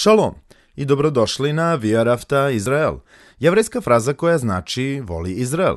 Šalom i dobrodošli na Via Rafta Izrael, jevrejska fraza koja znači voli Izrael.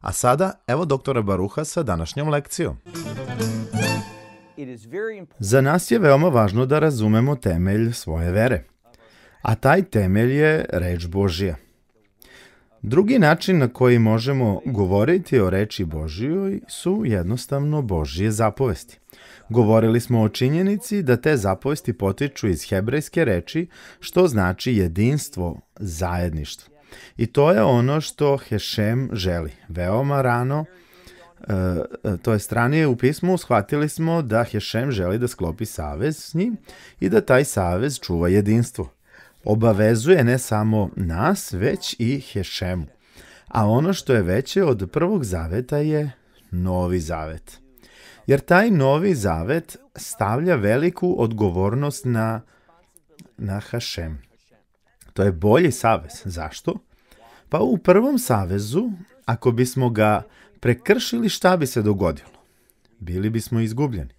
A sada, evo doktora Baruha sa današnjom lekcijom. Za nas je veoma važno da razumemo temelj svoje vere. A taj temelj je reč Božija. Drugi način na koji možemo govoriti o reči Božijoj su jednostavno Božije zapovesti. Govorili smo o činjenici da te zapovesti potiču iz hebrejske reči, što znači jedinstvo, zajedništvo. I to je ono što Hešem želi. Veoma rano, e, e, to je stranije u pismu, shvatili smo da Hešem želi da sklopi savez s njim i da taj savez čuva jedinstvo. Obavezuje ne samo nas, već i Hešemu. A ono što je veće od prvog zaveta je novi zavet. Jer taj novi zavet stavlja veliku odgovornost na, na Hašem. To je bolji savez. Zašto? Pa u prvom savezu, ako bismo ga prekršili, šta bi se dogodilo? Bili bismo izgubljeni.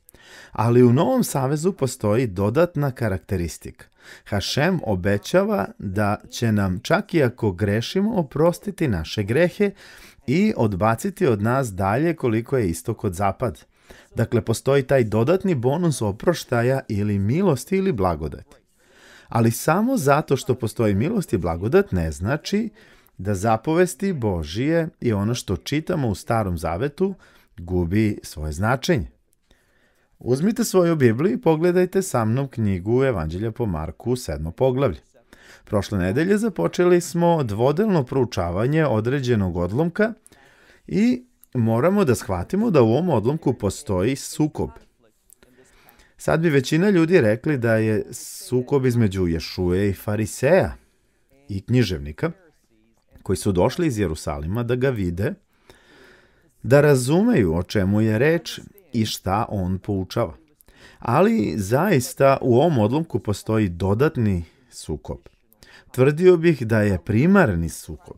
Ali u Novom Savezu postoji dodatna karakteristika. Hašem obećava da će nam čak i ako grešimo oprostiti naše grehe i odbaciti od nas dalje koliko je isto kod zapad. Dakle, postoji taj dodatni bonus oproštaja ili milosti ili blagodati ali samo zato što postoji milost i blagodat ne znači da zapovesti Božije i ono što čitamo u Starom Zavetu gubi svoje značenje. Uzmite svoju Bibliju i pogledajte sa mnom knjigu Evanđelja po Marku, sedmo poglavlje. Prošle nedelje započeli smo dvodelno proučavanje određenog odlomka i moramo da shvatimo da u ovom odlomku postoji sukob – Sad bi većina ljudi rekli da je sukob između Ješuje i Fariseja i književnika, koji su došli iz Jerusalima da ga vide, da razumeju o čemu je reč i šta on poučava. Ali zaista u ovom odlomku postoji dodatni sukob. Tvrdio bih da je primarni sukob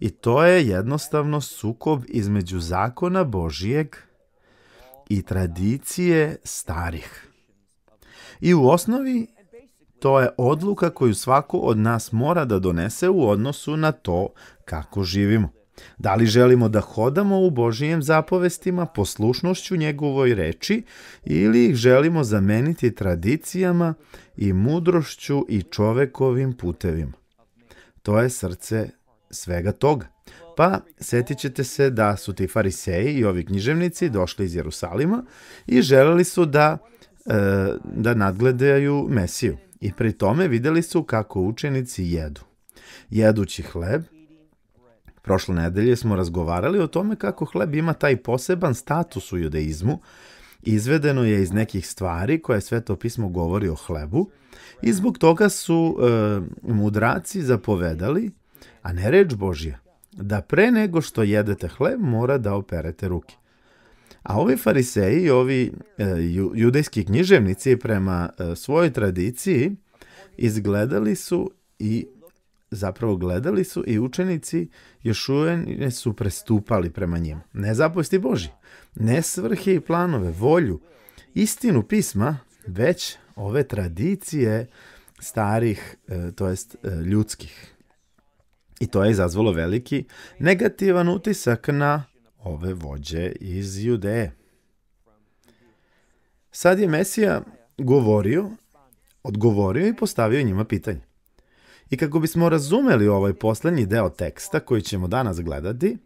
i to je jednostavno sukob između zakona Božijeg i tradicije starih. I u osnovi to je odluka koju svako od nas mora da donese u odnosu na to kako živimo. Da li želimo da hodamo u Božijem zapovestima poslušnošću njegovoj reči ili ih želimo zameniti tradicijama i mudrošću i čovekovim putevima? To je srce svega toga. Pa, setit ćete se da su ti fariseji i ovi književnici došli iz Jerusalima i želeli su da E, da nadgledaju Mesiju. I pri tome videli su kako učenici jedu. Jedući hleb, prošle nedelje smo razgovarali o tome kako hleb ima taj poseban status u judeizmu, izvedeno je iz nekih stvari koje sveto pismo govori o hlebu i zbog toga su e, mudraci zapovedali, a ne reč Božja, da pre nego što jedete hleb mora da operete ruke. A ovi fariseji, ovi e, judejski književnici prema e, svojoj tradiciji izgledali su i zapravo gledali su i učenici Ješuene su prestupali prema njim. Ne zapusti Boži, ne svrhe i planove, volju, istinu pisma, već ove tradicije starih, e, to jest ljudskih. I to je izazvalo veliki negativan utisak na ove vođe iz Judeje. Sad je Mesija govorio, odgovorio i postavio njima pitanje. I kako bismo razumeli ovaj poslednji deo teksta koji ćemo danas gledati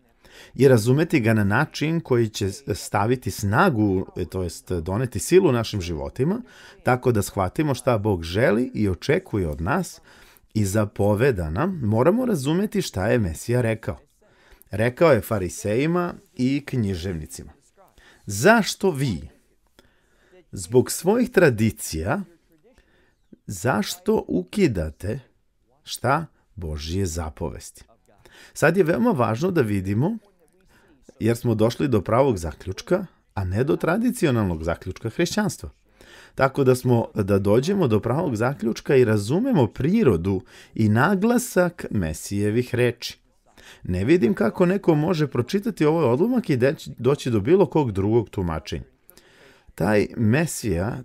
i razumeti ga na način koji će staviti snagu, e, to jest doneti silu našim životima, tako da shvatimo šta Bog želi i očekuje od nas i zapoveda nam, moramo razumeti šta je Mesija rekao. Rekao je farisejima i književnicima. Zašto vi, zbog svojih tradicija, zašto ukidate šta? Božije zapovesti. Sad je veoma važno da vidimo, jer smo došli do pravog zaključka, a ne do tradicionalnog zaključka hrišćanstva. Tako da smo da dođemo do pravog zaključka i razumemo prirodu i naglasak Mesijevih reči. Ne vidim kako neko može pročitati ovaj odlomak i doći do bilo kog drugog tumačenja. Taj Mesija,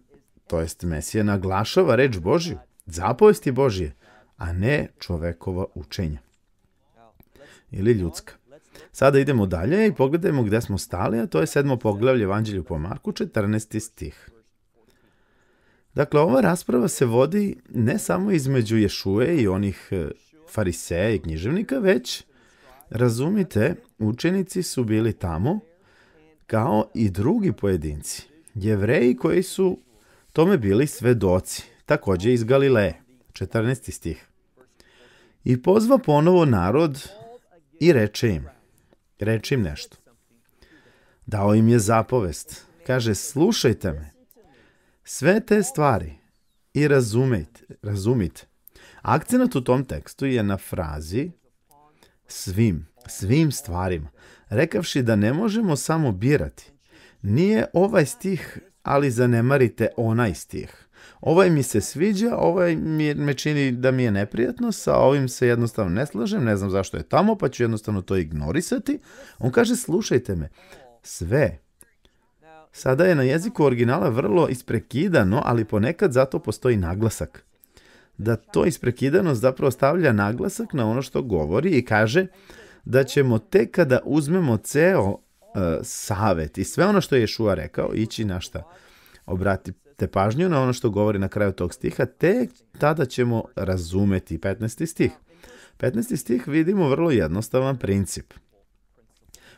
to jest Mesija, naglašava reč Božju, zapovesti Božje, a ne čovekova učenja ili ljudska. Sada idemo dalje i pogledajmo gde smo stali, a to je sedmo poglavlje Evanđelju po Marku, 14. stih. Dakle, ova rasprava se vodi ne samo između Ješue i onih e, fariseja i književnika, već Razumite, učenici su bili tamo kao i drugi pojedinci, jevreji koji su tome bili svedoci, također iz Galileje, 14. stih. I pozva ponovo narod i reče im, reče im nešto. Dao im je zapovest, kaže slušajte me, sve te stvari i razumijte, razumite. Akcenat u tom tekstu je na frazi svim, svim stvarima, rekavši da ne možemo samo birati. Nije ovaj stih, ali zanemarite onaj stih. Ovaj mi se sviđa, ovaj mi, me čini da mi je neprijatno, sa ovim se jednostavno ne slažem, ne znam zašto je tamo, pa ću jednostavno to ignorisati. On kaže, slušajte me, sve. Sada je na jeziku originala vrlo isprekidano, ali ponekad zato postoji naglasak da to isprekidanost zapravo stavlja naglasak na ono što govori i kaže da ćemo tek kada uzmemo ceo uh, savet i sve ono što je Ješua rekao, ići na šta obratite pažnju na ono što govori na kraju tog stiha, tek tada ćemo razumeti 15. stih. 15. stih vidimo vrlo jednostavan princip.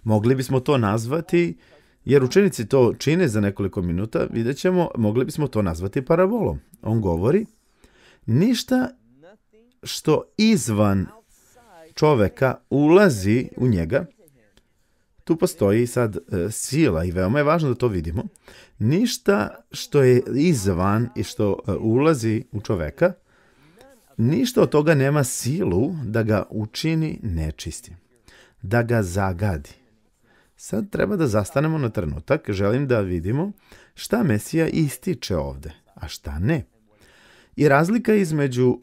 Mogli bismo to nazvati, jer učenici to čine za nekoliko minuta, vidjet ćemo, mogli bismo to nazvati parabolom. On govori, ništa što izvan čoveka ulazi u njega, tu postoji sad e, sila i veoma je važno da to vidimo, ništa što je izvan i što e, ulazi u čoveka, ništa od toga nema silu da ga učini nečistim, da ga zagadi. Sad treba da zastanemo na trenutak, želim da vidimo šta Mesija ističe ovde, a šta ne. I razlika između uh,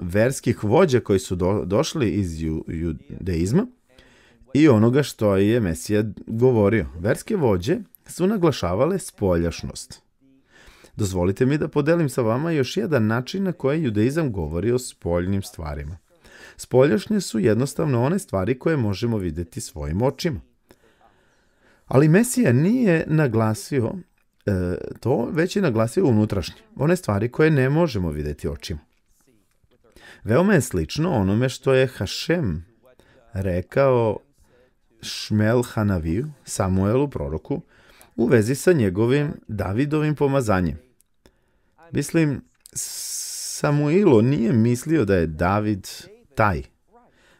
verskih vođa koji su do, došli iz ju, judeizma i onoga što je Mesija govorio. Verske vođe su naglašavale spoljašnost. Dozvolite mi da podelim sa vama još jedan način na koji judeizam govori o spoljnim stvarima. Spoljašnje su jednostavno one stvari koje možemo videti svojim očima. Ali Mesija nije naglasio E, to već je naglasio unutrašnje, one stvari koje ne možemo videti očima. Veoma je slično onome što je Hašem rekao Šmel Hanaviju, Samuelu proroku, u vezi sa njegovim Davidovim pomazanjem. Mislim, Samuilo nije mislio da je David taj.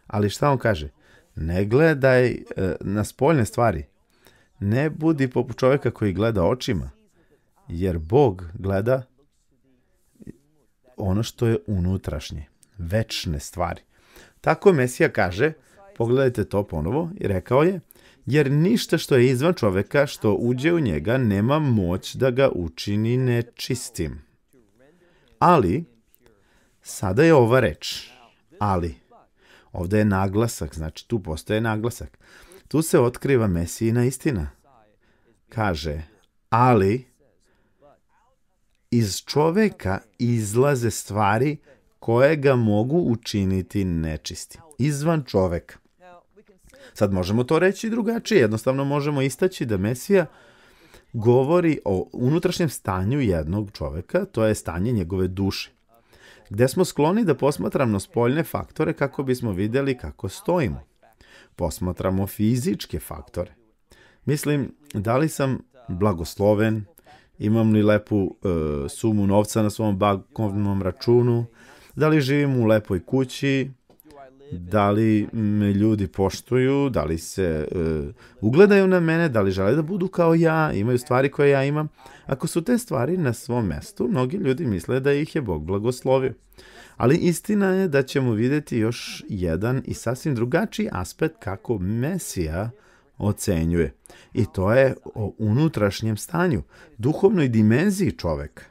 Ali šta on kaže? Ne gledaj e, na spoljne stvari. Ne budi poput čoveka koji gleda očima, jer Bog gleda ono što je unutrašnje, večne stvari. Tako Mesija kaže, pogledajte to ponovo, i rekao je, jer ništa što je izvan čoveka, što uđe u njega, nema moć da ga učini nečistim. Ali, sada je ova reč, ali, ovde je naglasak, znači tu postoje naglasak. Tu se otkriva Mesijina istina. Kaže, ali, Iz čoveka izlaze stvari koje ga mogu učiniti nečistim, izvan čoveka. Sad možemo to reći drugačije, jednostavno možemo istaći da Mesija govori o unutrašnjem stanju jednog čoveka, to je stanje njegove duše, gde smo skloni da posmatramo spoljne faktore kako bismo videli kako stojimo. Posmatramo fizičke faktore. Mislim, da li sam blagosloven, imam li lepu e, sumu novca na svom bankovnom računu, da li živim u lepoj kući, da li me ljudi poštuju, da li se e, ugledaju na mene, da li žele da budu kao ja, imaju stvari koje ja imam. Ako su te stvari na svom mestu, mnogi ljudi misle da ih je Bog blagoslovio. Ali istina je da ćemo videti još jedan i sasvim drugačiji aspekt kako Mesija uh, ocenjuje. I to je o unutrašnjem stanju, duhovnoj dimenziji čoveka.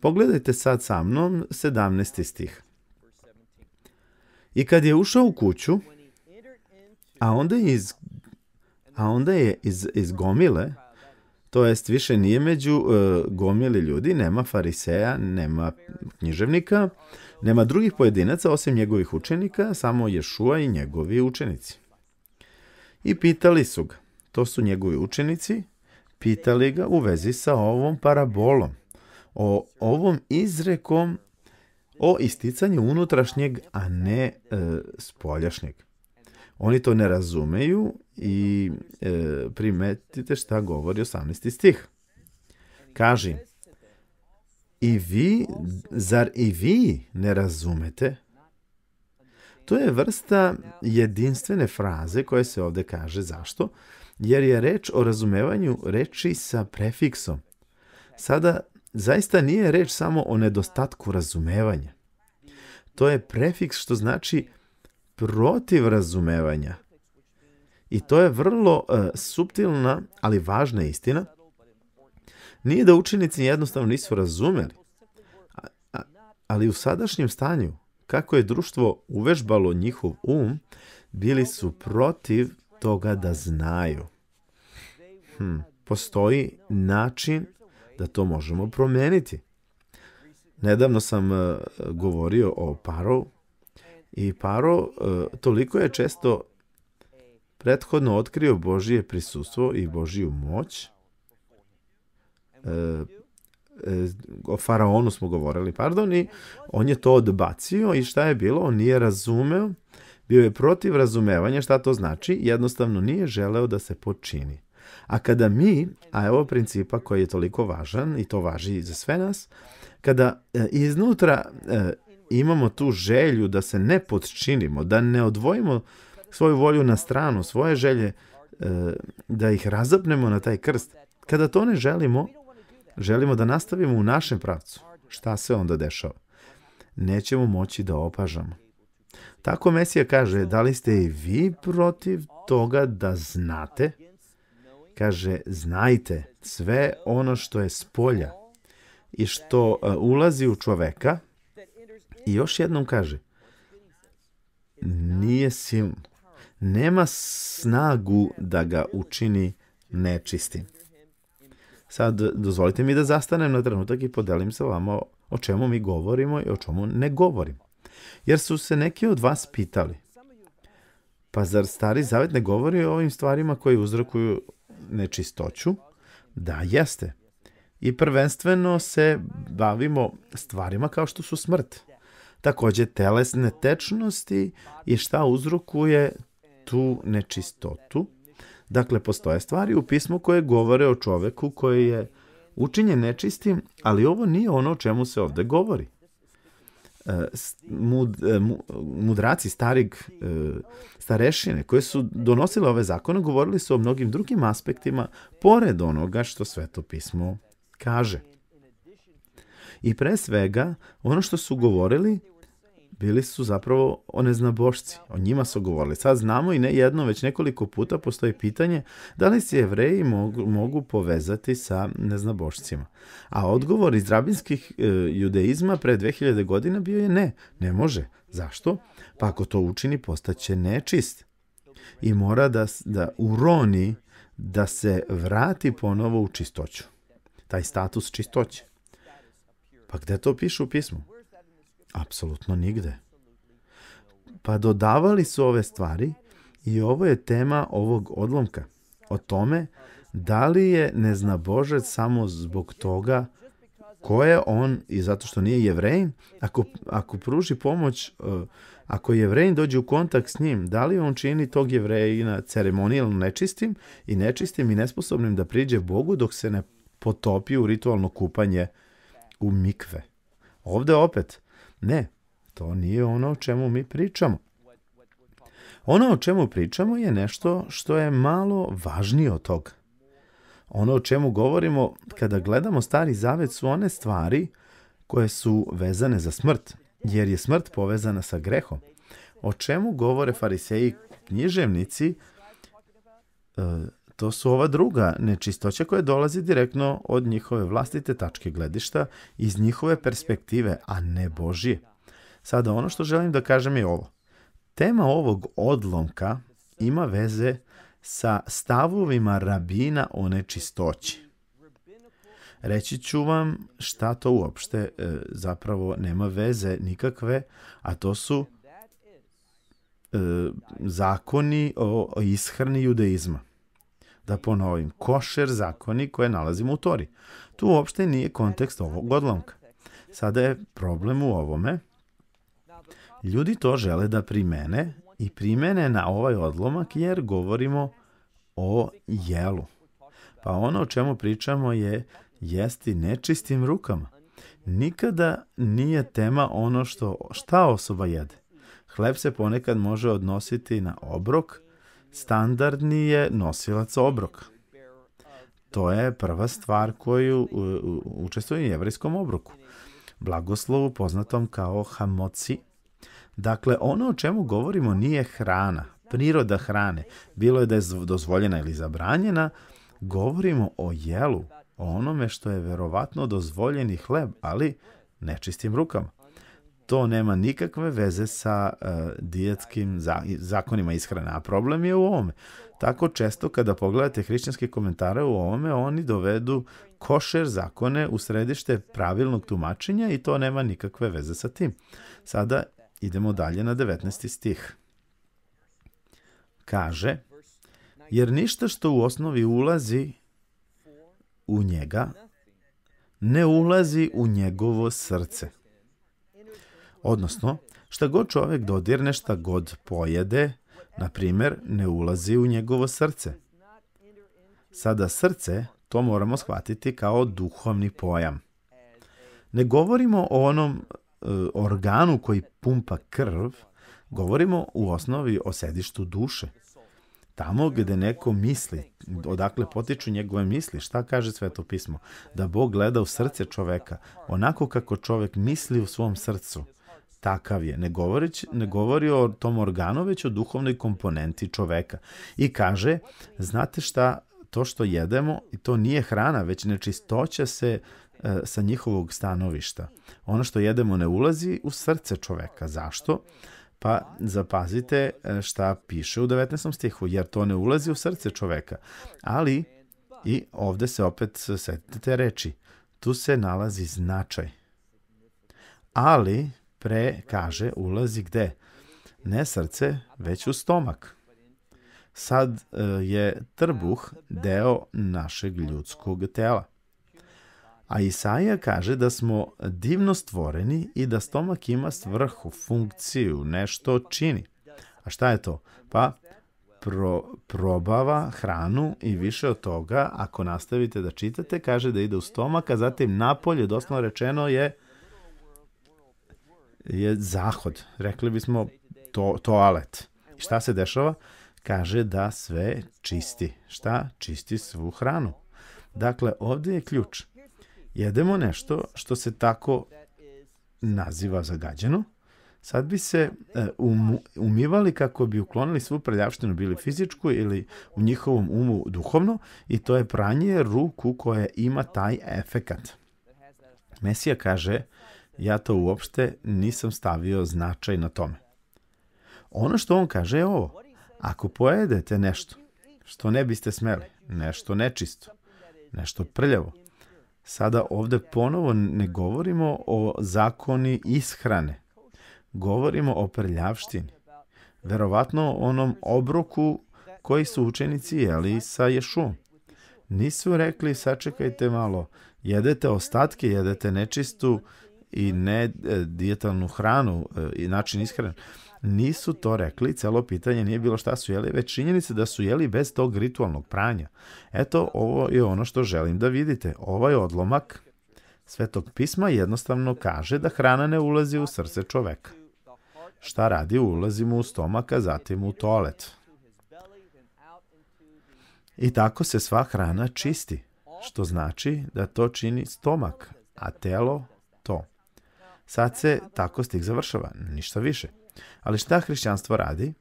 Pogledajte sad sa mnom 17. stih. I kad je ušao u kuću, a onda je iz, a onda je iz, iz gomile, to jest više nije među uh, gomili ljudi, nema fariseja, nema književnika, nema drugih pojedinaca osim njegovih učenika, samo Ješua i njegovi učenici i pitali su ga, to su njegovi učenici, pitali ga u vezi sa ovom parabolom, o ovom izrekom o isticanju unutrašnjeg, a ne e, spoljašnjeg. Oni to ne razumeju i e, primetite šta govori 18. stih. Kaži, i vi, zar i vi ne razumete? To je vrsta jedinstvene fraze koja se ovde kaže zašto, jer je reč o razumevanju reči sa prefiksom. Sada zaista nije reč samo o nedostatku razumevanja. To je prefiks što znači protiv razumevanja. I to je vrlo uh, e, subtilna, ali važna istina. Nije da učenici jednostavno nisu razumeli, ali u sadašnjem stanju kako je društvo uvežbalo njihov um, bili su protiv toga da znaju. Hm, postoji način da to možemo promeniti. Nedavno sam eh, govorio o paru i paro eh, toliko je često prethodno otkrio Božije prisustvo i Božiju moć eh, E, o faraonu smo govorili, pardon, i on je to odbacio i šta je bilo? On nije razumeo, bio je protiv razumevanja šta to znači, jednostavno nije želeo da se počini. A kada mi, a evo principa koji je toliko važan i to važi za sve nas, kada e, iznutra e, imamo tu želju da se ne podčinimo, da ne odvojimo svoju volju na stranu, svoje želje, da ih razapnemo na taj krst, kada to ne želimo, želimo da nastavimo u našem pravcu, šta se onda dešava? Nećemo moći da opažamo. Tako Mesija kaže, da li ste i vi protiv toga da znate? Kaže, znajte sve ono što je spolja i što e, ulazi u čoveka. I još jednom kaže, nije silno. Nema snagu da ga učini nečistim. Sad, dozvolite mi da zastanem na trenutak i podelim sa vama o čemu mi govorimo i o čemu ne govorimo. Jer su se neki od vas pitali, pa zar stari zavet ne govori o ovim stvarima koje uzrokuju nečistoću? Da, jeste. I prvenstveno se bavimo stvarima kao što su smrt. Takođe telesne tečnosti i šta uzrokuje tu nečistotu Dakle, postoje stvari u pismu koje govore o čoveku koji je učinjen nečistim, ali ovo nije ono o čemu se ovde govori. E, mud, e, mudraci starig, e, starešine koje su donosile ove zakone govorili su o mnogim drugim aspektima pored onoga što sveto pismo kaže. I pre svega, ono što su govorili bili su zapravo oneznabošci. O njima su govorili. Sad znamo i ne jedno, već nekoliko puta postoji pitanje da li se jevreji mogu, mogu povezati sa neznabošcima. A odgovor iz rabinskih e, judeizma pre 2000 godina bio je ne, ne može. Zašto? Pa ako to učini postaće nečist. I mora da, da uroni da se vrati ponovo u čistoću. Taj status čistoće. Pa gde to piše u pismu? Apsolutno nigde. Pa dodavali su ove stvari i ovo je tema ovog odlomka. O tome da li je neznabožec samo zbog toga ko je on i zato što nije jevrejn, ako, ako pruži pomoć, e, ako jevrejn dođe u kontakt s njim, da li on čini tog jevrejna ceremonijalno nečistim i nečistim i nesposobnim da priđe Bogu dok se ne potopi u ritualno kupanje u mikve. Ovde opet, Ne, to nije ono o čemu mi pričamo. Ono o čemu pričamo je nešto što je malo važnije od toga. Ono o čemu govorimo kada gledamo Stari Zavet su one stvari koje su vezane za smrt, jer je smrt povezana sa grehom. O čemu govore fariseji književnici e, To su ova druga nečistoća koja dolazi direktno od njihove vlastite tačke gledišta, iz njihove perspektive, a ne Božije. Sada ono što želim da kažem je ovo. Tema ovog odlomka ima veze sa stavovima rabina o nečistoći. Reći ću vam šta to uopšte e, zapravo nema veze nikakve, a to su e, zakoni o, o ishrani judeizma. Da ponovim, košer zakoni koje nalazimo u Tori. Tu uopšte nije kontekst ovog odlomka. Sada je problem u ovome. Ljudi to žele da primene i primene na ovaj odlomak jer govorimo o jelu. Pa ono o čemu pričamo je jesti nečistim rukama. Nikada nije tema ono što šta osoba jede. Hleb se ponekad može odnositi na obrok, standardni je nosilac obroka. To je prva stvar koju učestvuje u jevrijskom obroku. Blagoslovu poznatom kao hamoci. Dakle, ono o čemu govorimo nije hrana, priroda hrane, bilo je da je dozvoljena ili zabranjena, govorimo o jelu, o onome što je verovatno dozvoljeni hleb, ali nečistim rukama to nema nikakve veze sa uh, e, dijetskim za, zakonima ishrane, a problem je u ovome. Tako često kada pogledate hrišćanske komentare u ovome, oni dovedu košer zakone u središte pravilnog tumačenja i to nema nikakve veze sa tim. Sada idemo dalje na 19. stih. Kaže, jer ništa što u osnovi ulazi u njega, ne ulazi u njegovo srce. Odnosno, šta god čovek dodirne, šta god pojede, na primer, ne ulazi u njegovo srce. Sada srce, to moramo shvatiti kao duhovni pojam. Ne govorimo o onom e, organu koji pumpa krv, govorimo u osnovi o sedištu duše. Tamo gde neko misli, odakle potiču njegove misli, šta kaže Sveto pismo? Da Bog gleda u srce čoveka, onako kako čovek misli u svom srcu – takav je, ne, govorić, ne govori o tom organu, već o duhovnoj komponenti čoveka. I kaže, znate šta, to što jedemo, i to nije hrana, već nečistoća se e, sa njihovog stanovišta. Ono što jedemo ne ulazi u srce čoveka. Zašto? Pa zapazite e, šta piše u 19. stihu, jer to ne ulazi u srce čoveka. Ali, i ovde se opet setite reči, tu se nalazi značaj. Ali, pre kaže ulazi gde? Ne srce, već u stomak. Sad e, je trbuh deo našeg ljudskog tela. A Isaija kaže da smo divno stvoreni i da stomak ima svrhu, funkciju, nešto čini. A šta je to? Pa pro, probava hranu i više od toga, ako nastavite da čitate, kaže da ide u stomak, a zatim napolje, doslovno rečeno je je zahod, rekli bismo to, toalet. I Šta se dešava? Kaže da sve čisti. Šta? Čisti svu hranu. Dakle, ovde je ključ. Jedemo nešto što se tako naziva zagađeno, sad bi se um, umivali kako bi uklonili svu prljavštinu, bili fizičku ili u njihovom umu duhovno i to je pranje ruku koje ima taj efekat. Mesija kaže, uh, Ja to uopšte nisam stavio značaj na tome. Ono što on kaže je ovo. Ako pojedete nešto što ne biste smeli, nešto nečisto, nešto prljavo, sada ovde ponovo ne govorimo o zakoni ishrane. Govorimo o prljavštini. Verovatno onom obroku koji su učenici jeli sa Ješuom. Nisu rekli, sačekajte malo, jedete ostatke, jedete nečistu i ne e, dijetalnu hranu e, i način ishrane. Nisu to rekli, celo pitanje nije bilo šta su jeli, već činjenice da su jeli bez tog ritualnog pranja. Eto, ovo je ono što želim da vidite. Ovaj odlomak Svetog pisma jednostavno kaže da hrana ne ulazi u srce čoveka. Šta radi? Ulazi mu u stomak, a zatim u toalet. I tako se sva hrana čisti, što znači da to čini stomak, a telo to. Sad se tako stih završava, ništa više. Ali šta hrišćanstvo radi?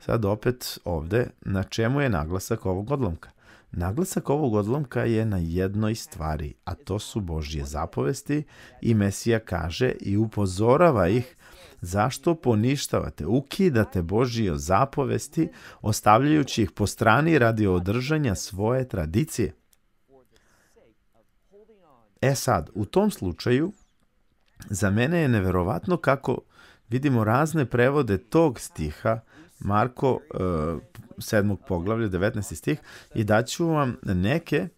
Sad opet ovde, na čemu je naglasak ovog odlomka? Naglasak ovog odlomka je na jednoj stvari, a to su Božje zapovesti i Mesija kaže i upozorava ih zašto poništavate, ukidate Božje zapovesti, ostavljajući ih po strani radi održanja svoje tradicije. E sad, u tom slučaju, Za mene je neverovatno kako vidimo razne prevode tog stiha, Marko e, 7. poglavlja, 19. stih, i daću vam neke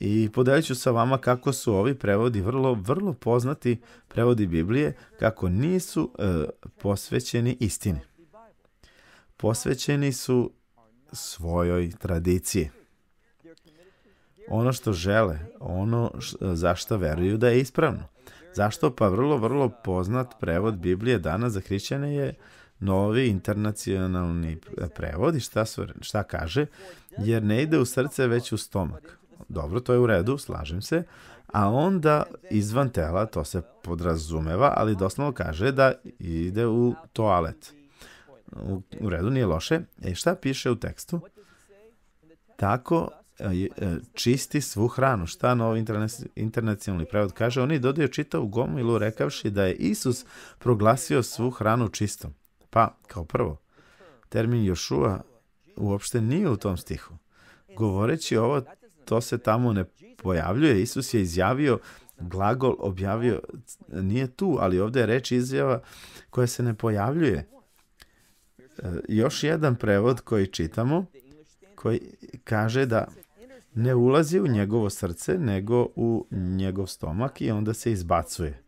i podelit ću sa vama kako su ovi prevodi vrlo, vrlo poznati prevodi Biblije, kako nisu uh, posvećeni istini. Posvećeni su svojoj tradiciji. Ono što žele, ono zašto veruju da je ispravno. Zašto? Pa vrlo, vrlo poznat prevod Biblije danas za hrićane je novi internacionalni prevod i šta, su, šta kaže? Jer ne ide u srce, već u stomak. Dobro, to je u redu, slažem se. A onda izvan tela, to se podrazumeva, ali doslovno kaže da ide u toalet. U, u redu, nije loše. E šta piše u tekstu? Tako E, e, čisti svu hranu. Šta novi internacionalni prevod kaže? Oni dodaju čitavu gomilu rekavši da je Isus proglasio svu hranu čistom. Pa, kao prvo, termin Jošua uopšte nije u tom stihu. Govoreći ovo, to se tamo ne pojavljuje. Isus je izjavio glagol objavio nije tu, ali ovdje je reč izjava koja se ne pojavljuje. E, još jedan prevod koji čitamo koji kaže da ne ulazi u njegovo srce, nego u njegov stomak i onda se izbacuje.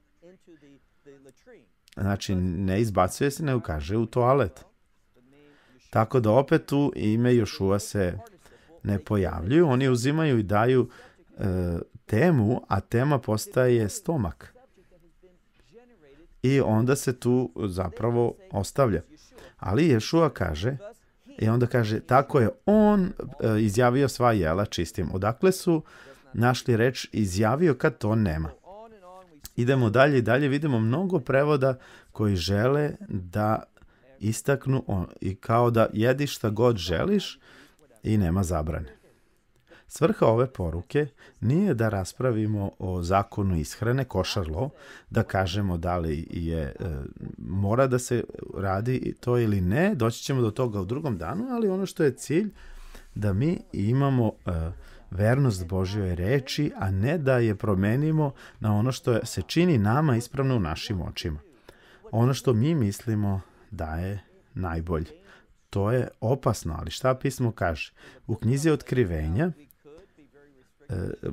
Znači, ne izbacuje se, ne ukaže u toalet. Tako da opet tu ime Jošua se ne pojavljuju. Oni uzimaju i daju e, temu, a tema postaje stomak. I onda se tu zapravo ostavlja. Ali Ješua kaže, I e onda kaže, tako je on e, izjavio sva jela čistim. Odakle su našli reč izjavio kad to nema. Idemo dalje i dalje vidimo mnogo prevoda koji žele da istaknu on, i kao da jedi šta god želiš i nema zabrane. Svrha ove poruke nije da raspravimo o zakonu ishrane košarlo, da kažemo da li je e, mora da se radi to ili ne, doći ćemo do toga u drugom danu, ali ono što je cilj da mi imamo e, vernost Božjoj reči, a ne da je promenimo na ono što se čini nama ispravno u našim očima. Ono što mi mislimo da je najbolje. To je opasno, ali šta pismo kaže? U knjizi otkrivenja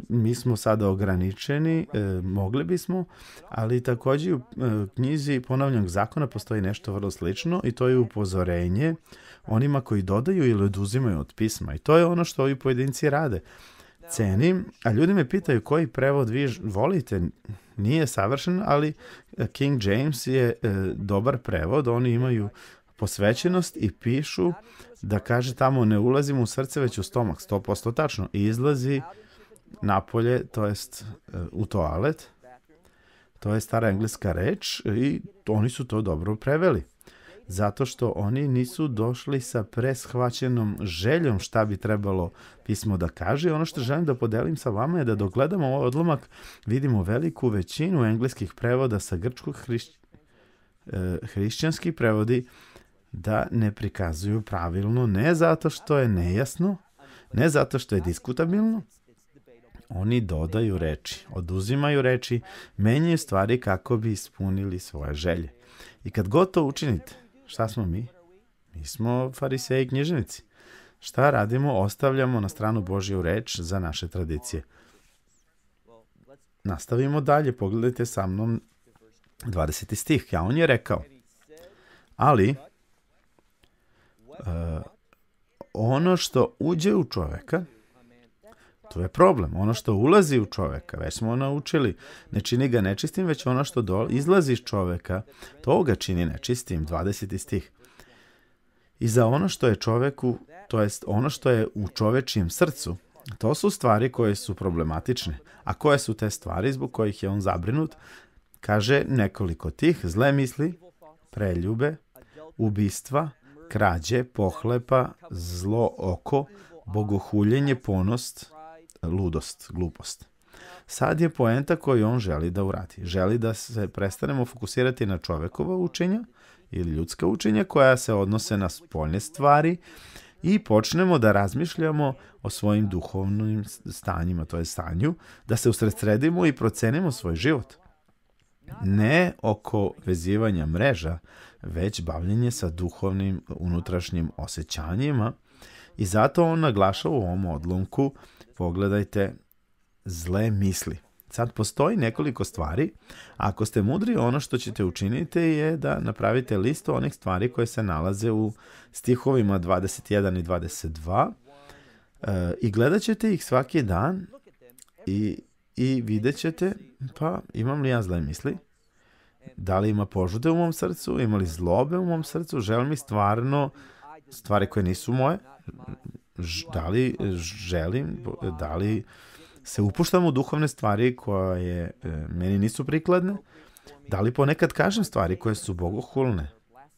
mi smo sada ograničeni, e, mogli bismo, ali takođe u e, knjizi ponavljanog zakona postoji nešto vrlo slično i to je upozorenje onima koji dodaju ili oduzimaju od pisma. I to je ono što ovi pojedinci rade. Cenim, a ljudi me pitaju koji prevod vi volite. Nije savršen, ali e, King James je dobar prevod. Oni imaju posvećenost i pišu da kaže tamo ne ulazimo u srce već u stomak, 100% tačno, i izlazi uh, napolje, to jest e, u toalet. To je stara engleska reč i oni su to dobro preveli. Zato što oni nisu došli sa preshvaćenom željom šta bi trebalo pismo da kaže. Ono što želim da podelim sa vama je da dok gledamo ovaj odlomak vidimo veliku većinu engleskih prevoda sa grčkog hrišć... E, hrišćanski prevodi da ne prikazuju pravilno, ne zato što je nejasno, ne zato što je diskutabilno, Oni dodaju reči, oduzimaju reči, menjaju stvari kako bi ispunili svoje želje. I kad god to učinite, šta smo mi? Mi smo fariseji i knjižnici. Šta radimo? Ostavljamo na stranu Božju reč za naše tradicije. Nastavimo dalje, pogledajte sa mnom 20. stih. Ja on je rekao, ali uh, ono što uđe u čoveka, To je problem. Ono što ulazi u čoveka, već smo naučili, ne čini ga nečistim, već ono što dol izlazi iz čoveka, to ga čini nečistim, 20. stih. I za ono što je čoveku, to jest ono što je u čovečijem srcu, to su stvari koje su problematične. A koje su te stvari zbog kojih je on zabrinut? Kaže nekoliko tih zle misli, preljube, ubistva, krađe, pohlepa, zlo oko, bogohuljenje, ponost, ludost, glupost. Sad je poenta koju on želi da uradi. Želi da se prestanemo fokusirati na čovekova učenja ili ljudska učenja koja se odnose na spoljne stvari i počnemo da razmišljamo o svojim duhovnim stanjima, to je stanju, da se usredsredimo i procenimo svoj život. Ne oko vezivanja mreža, već bavljenje sa duhovnim unutrašnjim osjećanjima i zato on naglaša u ovom odlomku pogledajte zle misli. Sad postoji nekoliko stvari. Ako ste mudri, ono što ćete učiniti je da napravite listu onih stvari koje se nalaze u stihovima 21 i 22 e, eh, i gledat ćete ih svaki dan i, i vidjet ćete pa imam li ja zle misli? Da li ima požude u mom srcu? Ima li zlobe u mom srcu? Želim li stvarno stvari koje nisu moje? da li e, želim, e, da li se upuštam u duhovne stvari koje e, meni nisu prikladne, da li ponekad kažem stvari koje su bogohulne.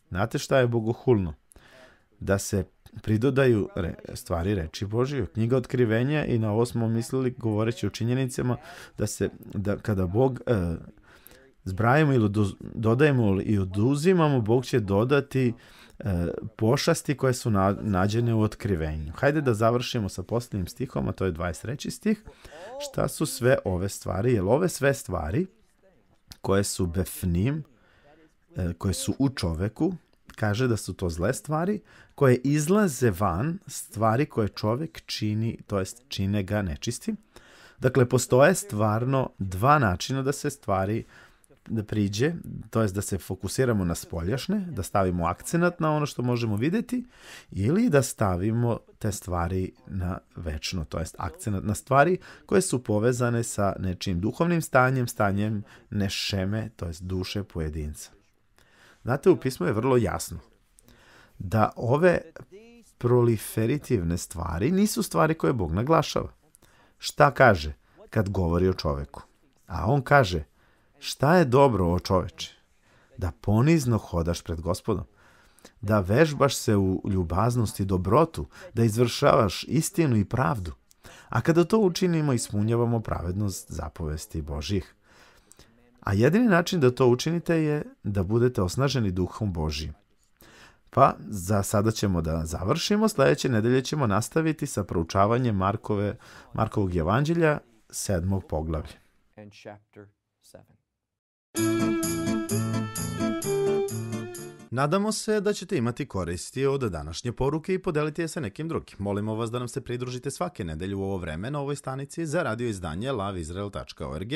Znate šta je bogohulno? Da se pridodaju re, stvari reči Božije. Knjiga otkrivenja i na ovo smo mislili govoreći o činjenicama da se da kada Bog e, zbrajamo ili do, dodajemo ili oduzimamo, Bog će dodati pošasti koje su na, nađene u otkrivenju. Hajde da završimo sa poslednjim stihom, a to je 23. stih. Šta su sve ove stvari? Jel ove sve stvari koje su befnim, e, koje su u čoveku, kaže da su to zle stvari koje izlaze van stvari koje čovek čini, to jest čine ga nečistim. Dakle, postoje stvarno dva načina da se stvari uh, da priđe, to jest da se fokusiramo na spoljašnje, da stavimo akcenat na ono što možemo videti ili da stavimo te stvari na večno, to jest akcenat na stvari koje su povezane sa nečim duhovnim stanjem, stanjem nešeme, to jest duše pojedinca. Znate, u pismu je vrlo jasno da ove proliferitivne stvari nisu stvari koje Bog naglašava. Šta kaže kad govori o čoveku? A on kaže, Šta je dobro, o čoveče? Da ponizno hodaš pred gospodom, da vežbaš se u ljubaznost i dobrotu, da izvršavaš istinu i pravdu. A kada to učinimo, ispunjavamo pravednost zapovesti Božih. A jedini način da to učinite je da budete osnaženi duhom Božijim. Pa za sada ćemo da završimo, sledeće nedelje ćemo nastaviti sa proučavanjem Markove, Markovog evanđelja sedmog poglavlja. Nadamo se da ćete imati koristi od današnje poruke i podeliti je sa nekim drugim. Molimo vas da nam se pridružite svake nedelje u ovo vreme na ovoj stanici za radio izdanje loveisrael.org.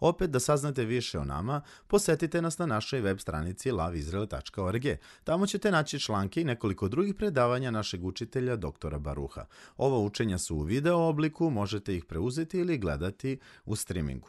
Opet da saznate više o nama, posetite nas na našoj web stranici loveisrael.org. Tamo ćete naći članke i nekoliko drugih predavanja našeg učitelja doktora Baruha. Ova učenja su u video obliku, možete ih preuzeti ili gledati u streamingu.